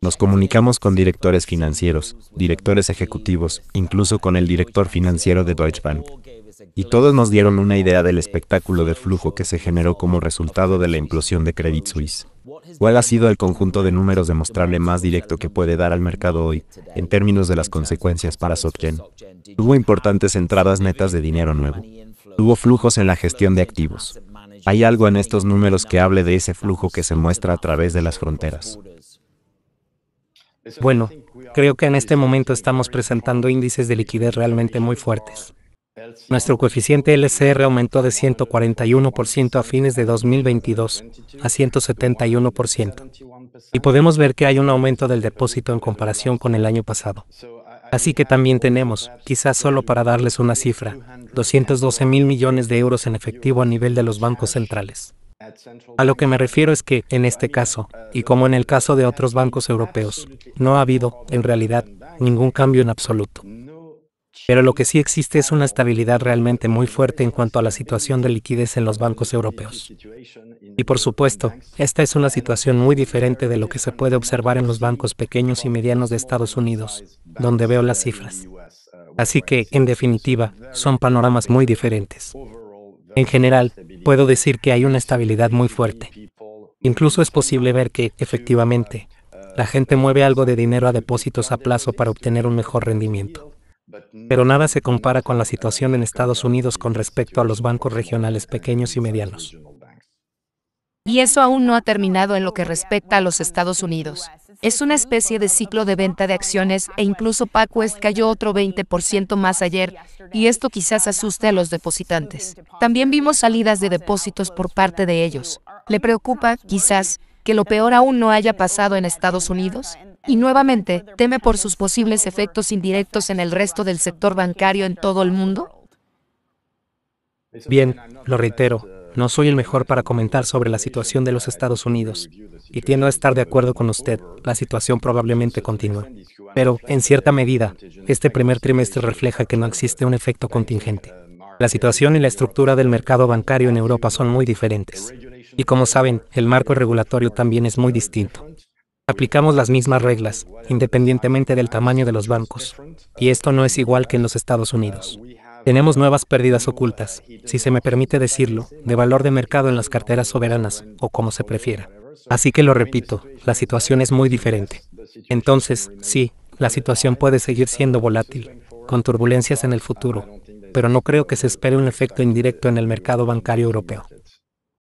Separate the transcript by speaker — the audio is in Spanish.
Speaker 1: Nos comunicamos con directores financieros, directores ejecutivos, incluso con el director financiero de Deutsche Bank. Y todos nos dieron una idea del espectáculo de flujo que se generó como resultado de la implosión de Credit Suisse. ¿Cuál ha sido el conjunto de números demostrable más directo que puede dar al mercado hoy, en términos de las consecuencias para SocGen? Tuvo importantes entradas netas de dinero nuevo. Tuvo flujos en la gestión de activos. Hay algo en estos números que hable de ese flujo que se muestra a través de las fronteras.
Speaker 2: Bueno, creo que en este momento estamos presentando índices de liquidez realmente muy fuertes. Nuestro coeficiente LCR aumentó de 141% a fines de 2022 a 171%. Y podemos ver que hay un aumento del depósito en comparación con el año pasado. Así que también tenemos, quizás solo para darles una cifra, 212 mil millones de euros en efectivo a nivel de los bancos centrales. A lo que me refiero es que, en este caso, y como en el caso de otros bancos europeos, no ha habido, en realidad, ningún cambio en absoluto. Pero lo que sí existe es una estabilidad realmente muy fuerte en cuanto a la situación de liquidez en los bancos europeos. Y por supuesto, esta es una situación muy diferente de lo que se puede observar en los bancos pequeños y medianos de Estados Unidos, donde veo las cifras. Así que, en definitiva, son panoramas muy diferentes. En general, puedo decir que hay una estabilidad muy fuerte. Incluso es posible ver que, efectivamente, la gente mueve algo de dinero a depósitos a plazo para obtener un mejor rendimiento. Pero nada se compara con la situación en Estados Unidos con respecto a los bancos regionales pequeños y medianos.
Speaker 3: Y eso aún no ha terminado en lo que respecta a los Estados Unidos. Es una especie de ciclo de venta de acciones e incluso PacWest cayó otro 20% más ayer y esto quizás asuste a los depositantes. También vimos salidas de depósitos por parte de ellos. ¿Le preocupa, quizás, que lo peor aún no haya pasado en Estados Unidos? Y nuevamente, teme por sus posibles efectos indirectos en el resto del sector bancario en todo el mundo?
Speaker 2: Bien, lo reitero, no soy el mejor para comentar sobre la situación de los Estados Unidos, y tiendo a estar de acuerdo con usted, la situación probablemente continúa. Pero, en cierta medida, este primer trimestre refleja que no existe un efecto contingente. La situación y la estructura del mercado bancario en Europa son muy diferentes. Y como saben, el marco regulatorio también es muy distinto. Aplicamos las mismas reglas, independientemente del tamaño de los bancos. Y esto no es igual que en los Estados Unidos. Tenemos nuevas pérdidas ocultas, si se me permite decirlo, de valor de mercado en las carteras soberanas, o como se prefiera. Así que lo repito, la situación es muy diferente. Entonces, sí, la situación puede seguir siendo volátil, con turbulencias en
Speaker 3: el futuro, pero no creo que se espere un efecto indirecto en el mercado bancario europeo.